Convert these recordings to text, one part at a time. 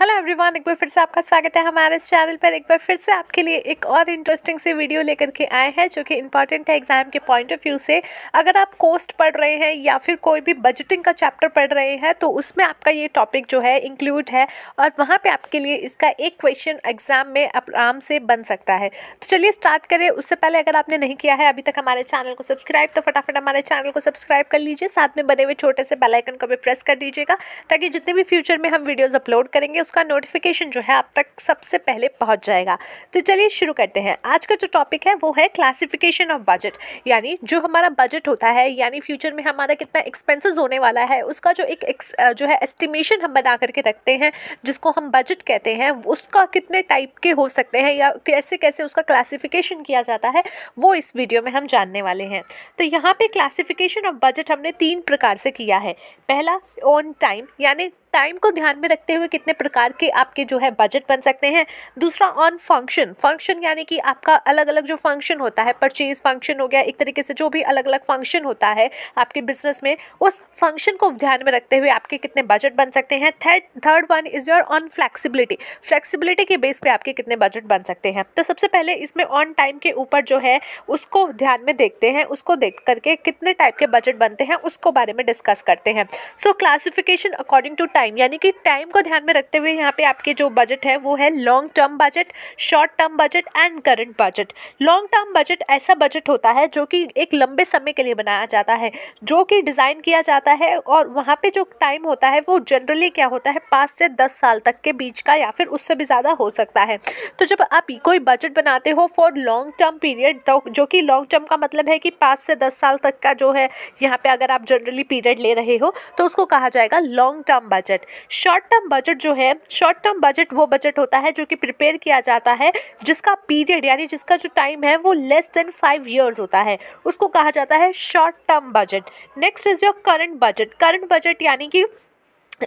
hello everyone एक बार फिर से आपका स्वागत है हमारे इस चैनल पर एक बार फिर से आपके लिए एक और इंटरेस्टिंग सी वीडियो लेकर के आए हैं जो कि इंपॉर्टेंट है एग्ज़ाम के पॉइंट ऑफ व्यू से अगर आप कोस्ट पढ़ रहे हैं या फिर कोई भी बजटिंग का चैप्टर पढ़ रहे हैं तो उसमें आपका ये टॉपिक जो है इंक्लूड है और वहाँ पर आपके लिए इसका एक क्वेश्चन एग्ज़ाम में आराम से बन सकता है तो चलिए स्टार्ट करें उससे पहले अगर आपने नहीं किया है अभी तक हमारे चैनल को सब्सक्राइब तो फटाफट हमारे चैनल को सब्सक्राइब कर लीजिए साथ में बने हुए छोटे से बेलाइकन को भी प्रेस कर दीजिएगा ताकि जितने भी फ्यूचर में हम वीडियोज़ अपलोड करेंगे उसका नोटिफिकेशन जो है आप तक सबसे पहले पहुंच जाएगा तो चलिए शुरू करते हैं आज का जो टॉपिक है वो है क्लासिफिकेशन ऑफ बजट यानी जो हमारा बजट होता है यानी फ्यूचर में हमारा कितना एक्सपेंसेस होने वाला है उसका जो एक, जो है एस्टिमेशन हम बना करके रखते हैं जिसको हम बजट कहते हैं उसका कितने टाइप के हो सकते हैं या कैसे कैसे उसका क्लासिफिकेशन किया जाता है वो इस वीडियो में हम जानने वाले हैं तो यहाँ पे क्लासिफिकेशन ऑफ बजट हमने तीन प्रकार से किया है पहला ऑन टाइम यानी टाइम को ध्यान में रखते हुए कितने प्रकार के आपके जो है बजट बन सकते हैं दूसरा ऑन फंक्शन फंक्शन यानी कि आपका अलग अलग जो फंक्शन होता है परचेज फंक्शन हो गया एक तरीके से जो भी अलग अलग फंक्शन होता है आपके बिजनेस में उस फंक्शन को ध्यान में रखते हुए आपके कितने बजट बन सकते हैं third third one is your on flexibility flexibility के बेस पर आपके कितने बजट बन सकते हैं तो सबसे पहले इसमें ऑन टाइम के ऊपर जो है उसको ध्यान में देखते हैं उसको देख करके कितने टाइप के बजट बनते हैं उसको बारे में डिस्कस करते हैं so classification according to time time यानी कि टाइम को ध्यान में रखते हुए यहाँ पे आपके जो बजट है वो है long term budget short term budget and current budget long term budget ऐसा बजट होता है जो कि एक लंबे समय के लिए बनाया जाता है जो कि डिज़ाइन किया जाता है और वहाँ पे जो टाइम होता है वो जनरली क्या होता है पाँच से दस साल तक के बीच का या फिर उससे भी ज़्यादा हो सकता है तो जब आप कोई बजट बनाते हो फॉर लॉन्ग टर्म पीरियड तो जो कि लॉन्ग टर्म का मतलब है कि पाँच से दस साल तक का जो है यहाँ पर अगर आप जनरली पीरियड ले रहे हो तो उसको कहा जाएगा long term budget budget short term budget जो है शॉर्ट टर्म बजट वो बजट होता है जो कि प्रिपेयर किया जाता है जिसका पीरियड यानी जिसका जो टाइम है वो लेस देन फाइव ईयर्स होता है उसको कहा जाता है short term budget next is your current budget current budget यानी कि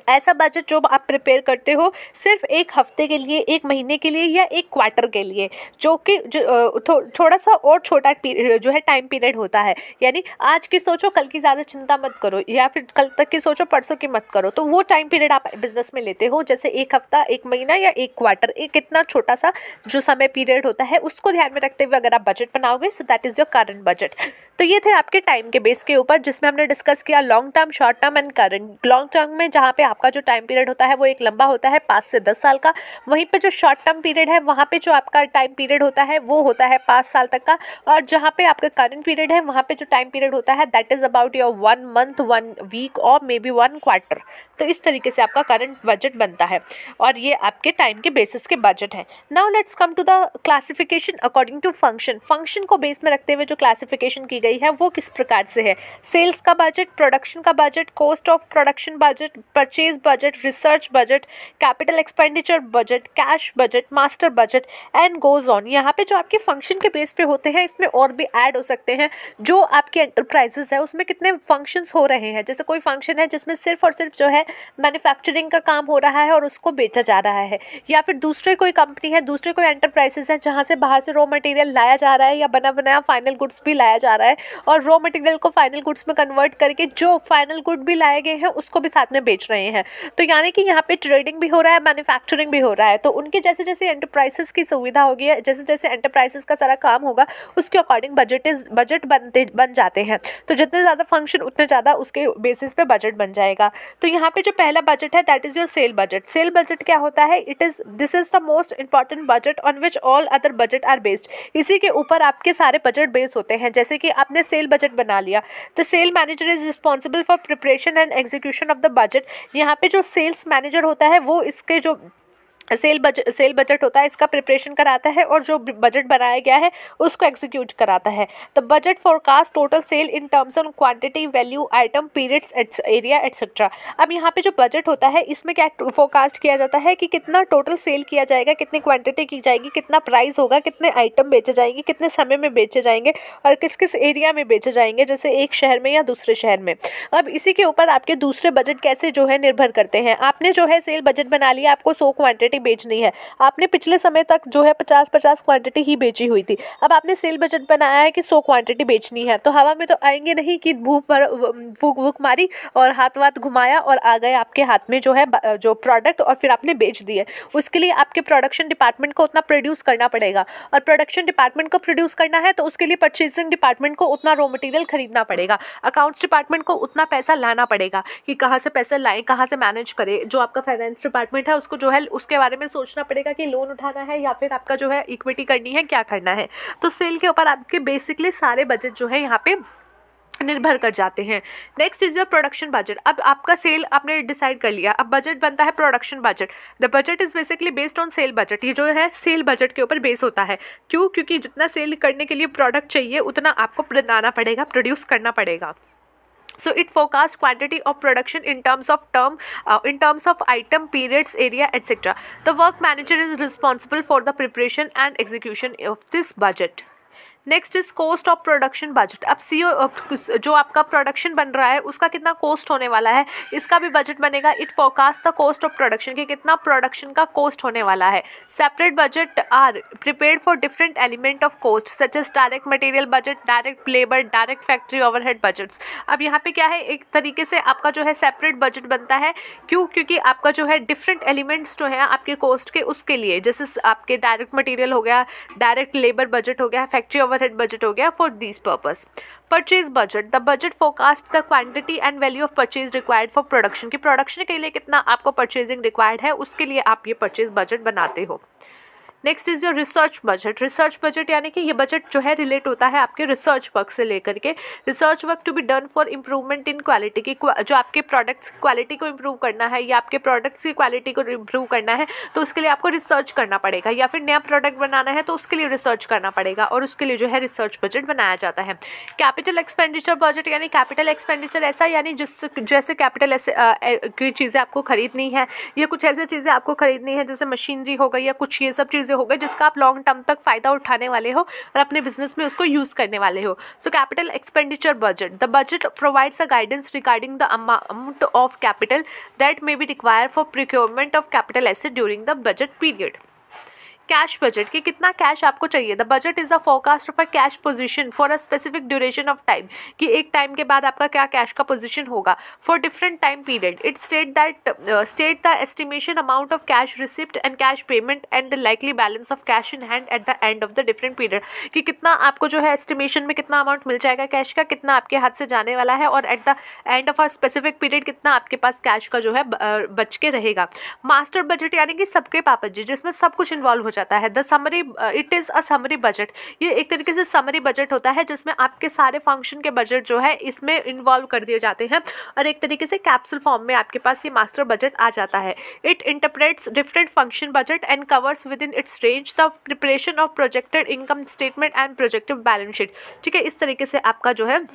ऐसा बजट जो आप प्रिपेयर करते हो सिर्फ एक हफ्ते के लिए एक महीने के लिए या एक क्वार्टर के लिए जो कि जो थो, थोड़ा सा और छोटा जो है टाइम पीरियड होता है यानी आज की सोचो कल की ज़्यादा चिंता मत करो या फिर कल तक की सोचो परसों की मत करो तो वो टाइम पीरियड आप बिज़नेस में लेते हो जैसे एक हफ्ता एक महीना या एक क्वार्टर एक इतना छोटा सा जो समय पीरियड होता है उसको ध्यान में रखते हुए अगर आप बजट बनाओगे so that is your current budget तो ये थे आपके टाइम के बेस के ऊपर जिसमें हमने डिस्कस किया long term short term and current long term में जहाँ पे आपका जो टाइम पीरियड होता है वो एक लंबा होता है पाँच से दस साल का वहीं पर जो शॉर्ट टर्म पीरियड है वहाँ पे जो आपका टाइम पीरियड होता है वो होता है पाँच साल तक का और जहाँ पे आपका करंट पीरियड है वहाँ पे जो टाइम पीरियड होता है that is about your one month one week और मे बी वन क्वार्टर तो इस तरीके से आपका करंट बजट बनता है और ये आपके टाइम के बेसिस के बजट है now let's come to the classification according to function function को बेस में रखते हुए जो क्लासिफिकेशन की गई है वो किस प्रकार से है सेल्स का बजट प्रोडक्शन का budget cost of production budget purchase budget research budget capital expenditure budget cash budget master budget and goes on यहाँ पे जो आपके फंक्शन के बेस पे होते हैं इसमें और भी ऐड हो सकते हैं जो आपके एंटरप्राइजेस है उसमें कितने फंक्शंस हो रहे हैं जैसे कोई फंक्शन है जिसमें सिर्फ और सिर्फ जो है मैन्युफैक्चरिंग का काम हो रहा है और उसको बेचा जा रहा है या फिर दूसरे कोई कंपनी है दूसरे कोई एंटरप्राइजेस है जहाँ से बाहर से रॉ मटेरियल लाया जा रहा है या बना बनाया फाइनल गुड्स भी लाया जा रहा है है और रॉ मटेरियल को फाइनल गुड्स में कन्वर्ट करके जो फाइनल गुड भी लाए गए हैं उसको भी साथ में बेच रहे हैं तो यानी कि यहाँ पे ट्रेडिंग भी हो रहा है मैन्युफैक्चरिंग भी हो रहा है तो उनके जैसे जैसे एंटरप्राइजेस की सुविधा होगी जैसे जैसे एंटरप्राइजेस का सारा काम होगा उसके अकॉर्डिंग बजट इज बजट बनते बन जाते हैं तो जितने ज़्यादा फंक्शन उतने ज़्यादा उसके बेसिस पर बजट बन जाएगा तो यहाँ पर जो पहला बजट है that is your sale budget sale budget क्या होता है it is this is the most important budget on which all other budget are based इसी के ऊपर आपके सारे बजट बेस होते हैं जैसे कि आपने सेल बजट बना लिया the sale manager is responsible for preparation and execution of the budget यहाँ पे जो सेल्स मैनेजर होता है वो इसके जो सेल बज सेल बजट होता है इसका प्रिपरेशन कराता है और जो बजट बनाया गया है उसको एग्जीक्यूट कराता है the budget forecast total sale in terms of quantity value item periods its area etcetera अब यहाँ पे जो बजट होता है इसमें क्या फोरकास्ट किया जाता है कि कितना टोटल सेल किया जाएगा कितनी क्वान्टिटी की जाएगी कितना प्राइस होगा कितने आइटम बेचे जाएंगे कितने समय में बेचे जाएंगे और किस किस एरिया में बेचे जाएंगे जैसे एक शहर में या दूसरे शहर में अब इसी के ऊपर आपके दूसरे बजट कैसे जो है निर्भर करते हैं आपने जो है सेल बजट बना लिया आपको सौ क्वान्टिटी क्वांटिटी बेचनी है आपने पिछले समय तक जो है पचास पचास क्वांटिटी ही बेची हुई थी अब आपने सेल बजट बनाया है कि सौ क्वांटिटी बेचनी है तो हवा में तो आएंगे नहीं कि भूख भूख भूख मारी और हाथ वाथ घुमाया और आ गए आपके हाथ में जो है जो प्रोडक्ट और फिर आपने बेच दिए उसके लिए आपके प्रोडक्शन डिपार्टमेंट को उतना प्रोड्यूस करना पड़ेगा और प्रोडक्शन डिपार्टमेंट को प्रोड्यूस करना है तो उसके लिए परचेजिंग डिपार्टमेंट को उतना रॉ मटेरियल खरीदना पड़ेगा अकाउंट्स डिपार्टमेंट को उतना पैसा लाना पड़ेगा कि कहाँ से पैसे लाएँ कहाँ से मैनेज करें जो आपका फाइनेंस डिपार्टमेंट है उसको जो है उसके बारे में सोचना पड़ेगा कि लोन उठाना है या फिर आपका जो है इक्विटी करनी है क्या करना है तो सेल के ऊपर आपके बेसिकली सारे बजट जो है यहाँ पे निर्भर कर जाते हैं next is your production budget अब आपका सेल आपने डिसाइड कर लिया अब बजट बनता है production budget the budget is basically based on sale budget ये जो है सेल बजट के ऊपर बेस होता है क्यों क्योंकि जितना सेल करने के लिए प्रोडक्ट चाहिए उतना आपको बनाना पड़ेगा प्रोड्यूस करना पड़ेगा so it forecasts quantity of production in terms of term uh, in terms of item periods area etc the work manager is responsible for the preparation and execution of this budget next is cost of production budget अब सी e जो आपका production बन रहा है उसका कितना cost होने वाला है इसका भी बजट बनेगा it forecast the cost of production कि कितना प्रोडक्शन का कॉस्ट होने वाला है separate budget are prepare for different element of cost such as direct material budget direct labour direct factory overhead budget अब यहाँ पे क्या है एक तरीके से आपका जो है सेपरेट बजट बनता है क्यों क्योंकि आपका जो है डिफरेंट एलिमेंट्स जो है आपके कॉस्ट के उसके लिए जैसे आपके डायरेक्ट मटेरियल हो गया डायरेक्ट लेबर बजट हो गया फैक्ट्री ओवर ओवरहेड बजट हो गया for this purpose purchase budget the budget forecast the quantity and value of purchase required for production की प्रोडक्शन के लिए कितना आपको परचेजिंग रिक्वायर्ड है उसके लिए आप ये परचेज बजट बनाते हो next is your research budget research budget यानी कि ये बजट जो है रिलेट होता है आपके रिसर्च वर्क से लेकर के research work to be done for improvement in quality की जो आपके प्रोडक्ट्स क्वालिटी को इम्प्रूव करना है या आपके प्रोडक्ट्स की क्वालिटी को इम्प्रूव करना है तो उसके लिए आपको रिसर्च करना पड़ेगा या फिर नया प्रोडक्ट बनाना है तो उसके लिए रिसर्च करना पड़ेगा और उसके लिए जो है रिसर्च बजट बनाया जाता है कैपिटल एक्सपेंडिचर बजट यानी कैपिटल एक्सपेंडिचर ऐसा यानी जिस जैसे कैपिटल ऐसे की चीज़ें आपको खरीदनी है या कुछ ऐसी चीज़ें आपको खरीदनी है जैसे मशीनरी हो गई या कुछ ये सब चीज़ें चीज़ें हो गई जिसका आप लॉन्ग टर्म तक फ़ायदा उठाने वाले हो और अपने बिजनेस में उसको यूज़ करने वाले हो so capital expenditure budget the budget provides a guidance regarding the amount of capital that may be require for procurement of capital asset during the budget period cash budget कि कितना cash आपको चाहिए the budget is the forecast of a cash position for a specific duration of time कि एक time के बाद आपका क्या कैश का पोजिशन होगा for different time period it state that state the estimation amount of cash receipt and cash payment and the likely balance of cash in hand at the end of the different period कि कितना आपको जो है estimation में कितना amount मिल जाएगा cash का कितना आपके हाथ से जाने वाला है और at the end of a specific period कितना आपके पास कैश का जो है uh, बच के रहेगा मास्टर बजट यानी कि सबके पापा जी जिसमें सब कुछ इन्वॉल्व हो जाता है the summary it is a summary budget ये एक तरीके से समरी बजट होता है जिसमें आपके सारे फंक्शन के बजट जो है इसमें इन्वॉल्व कर दिए जाते हैं और एक तरीके से कैप्सूल फॉर्म में आपके पास ये मास्टर बजट आ जाता है it interprets different function budget and covers within its range the preparation of projected income statement and projective balance sheet ठीक है इस तरीके से आपका जो है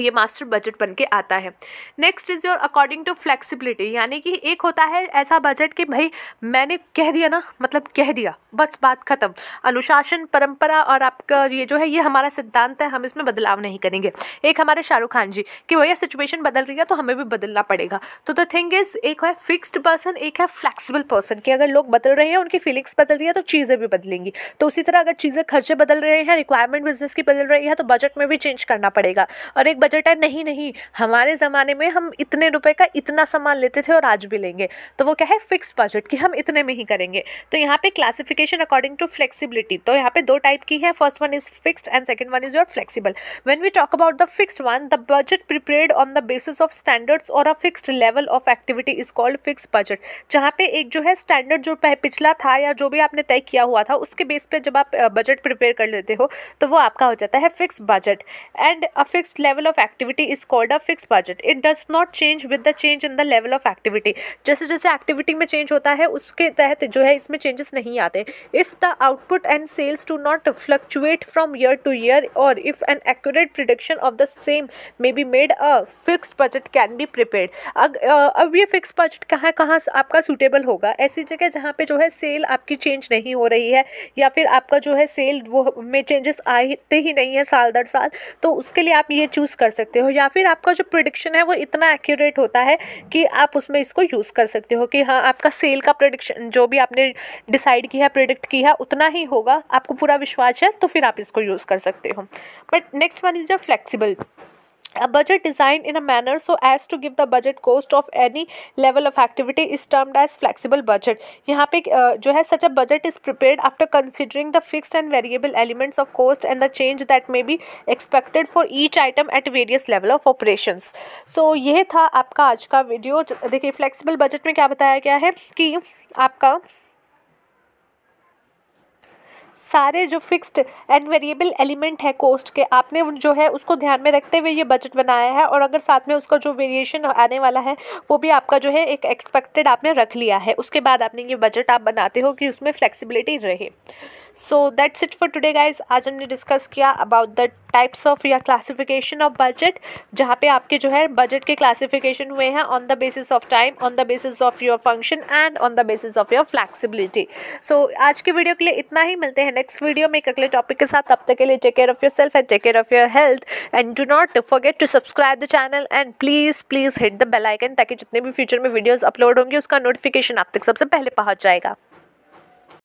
ये मास्टर बजट बन के आता है next is your according to flexibility यानी कि एक होता है ऐसा बजट कि भाई मैंने कह दिया ना मतलब कह दिया बस बात ख़त्म अनुशासन परंपरा और आपका ये जो है ये हमारा सिद्धांत है हम इसमें बदलाव नहीं करेंगे एक हमारे शाहरुख खान जी कि भैया सिचुएशन बदल रही है तो हमें भी बदलना पड़ेगा तो द थिंग इज़ एक है फिक्सड पर्सन एक है फ्लैक्सीबल पर्सन कि अगर लोग बदल रहे हैं उनकी फीलिंग्स बदल रही है तो चीज़ें भी बदलेंगी तो उसी तरह अगर चीज़ें खर्चे बदल रहे हैं रिक्वायरमेंट बिजनेस की बदल रही है तो बजट में भी चेंज करना पड़ेगा और एक बजट है नहीं नहीं हमारे ज़माने में हम इतने रुपए का इतना सामान लेते थे और आज भी लेंगे तो वो क्या है फिक्स बजट कि हम इतने में ही करेंगे तो यहाँ पे क्लासिफिकेशन अकॉर्डिंग टू फ्लेक्सिबिलिटी तो यहाँ पे दो टाइप की है first one is fixed and second one is your flexible when we talk about the fixed one the budget prepared on the basis of standards और a fixed level of activity is called fix budget जहाँ पे एक जो है standard जो पिछला था या जो भी आपने तय किया हुआ था उसके बेस पर जब आप बजट प्रिपेयर कर लेते हो तो वो आपका हो जाता है fix budget and a fix level of of activity is called a fix budget it does not change with the change in the level of activity जैसे जैसे एक्टिविटी में चेंज होता है उसके तहत जो है इसमें चेंजेस नहीं आते if the output and sales to not fluctuate from year to year और if an accurate prediction of the same may be made a fix budget can be prepare अब ये फिक्स बजट कहाँ कहाँ आपका suitable होगा ऐसी जगह जहाँ पे जो है सेल आपकी चेंज नहीं हो रही है या फिर आपका जो है सेल वो में चेंजेस आते ही नहीं है साल दर साल तो उसके लिए आप ये चूज यूज़ कर सकते हो या फिर आपका जो प्रोडिक्शन है वो इतना एक्यूरेट होता है कि आप उसमें इसको यूज़ कर सकते हो कि हाँ आपका सेल का प्रोडिक्शन जो भी आपने डिसाइड किया है प्रोडिक्ट किया है उतना ही होगा आपको पूरा विश्वास है तो फिर आप इसको यूज़ कर सकते हो but next one is a flexible a budget designed in a manner so as to give the budget cost of any level of activity is termed as flexible budget यहाँ पे जो है such a budget is prepared after considering the fixed and variable elements of cost and the change that may be expected for each item at various level of operations so ये था आपका आज का video देखिए flexible budget में क्या बताया गया है कि आपका सारे जो फिक्स्ड एंड वेरिएबल एलिमेंट है कोस्ट के आपने जो है उसको ध्यान में रखते हुए ये बजट बनाया है और अगर साथ में उसका जो वेरिएशन आने वाला है वो भी आपका जो है एक एक्सपेक्टेड आपने रख लिया है उसके बाद आपने ये बजट आप बनाते हो कि उसमें फ्लेक्सिबिलिटी रहे so that's it for today guys आज हमने डिस्कस किया अबाउट द टाइप्स ऑफ या क्लासिफिकेशन ऑफ बजट जहाँ पे आपके जो है बजट के क्लासिफिकेशन हुए हैं on the basis of time on the basis of your function and on the basis of your flexibility so आज के वीडियो के लिए इतना ही मिलते हैं नेक्स्ट वीडियो में एक अगले टॉपिक के साथ तब तक के लिए take care of yourself and take care of your health and do not forget to subscribe the channel and please please hit the bell icon ताकि जितने भी फ्यूचर में वीडियोज़ अपलोड होंगे उसका नोटिफिकेशन आप तक सबसे पहले पहुंच जाएगा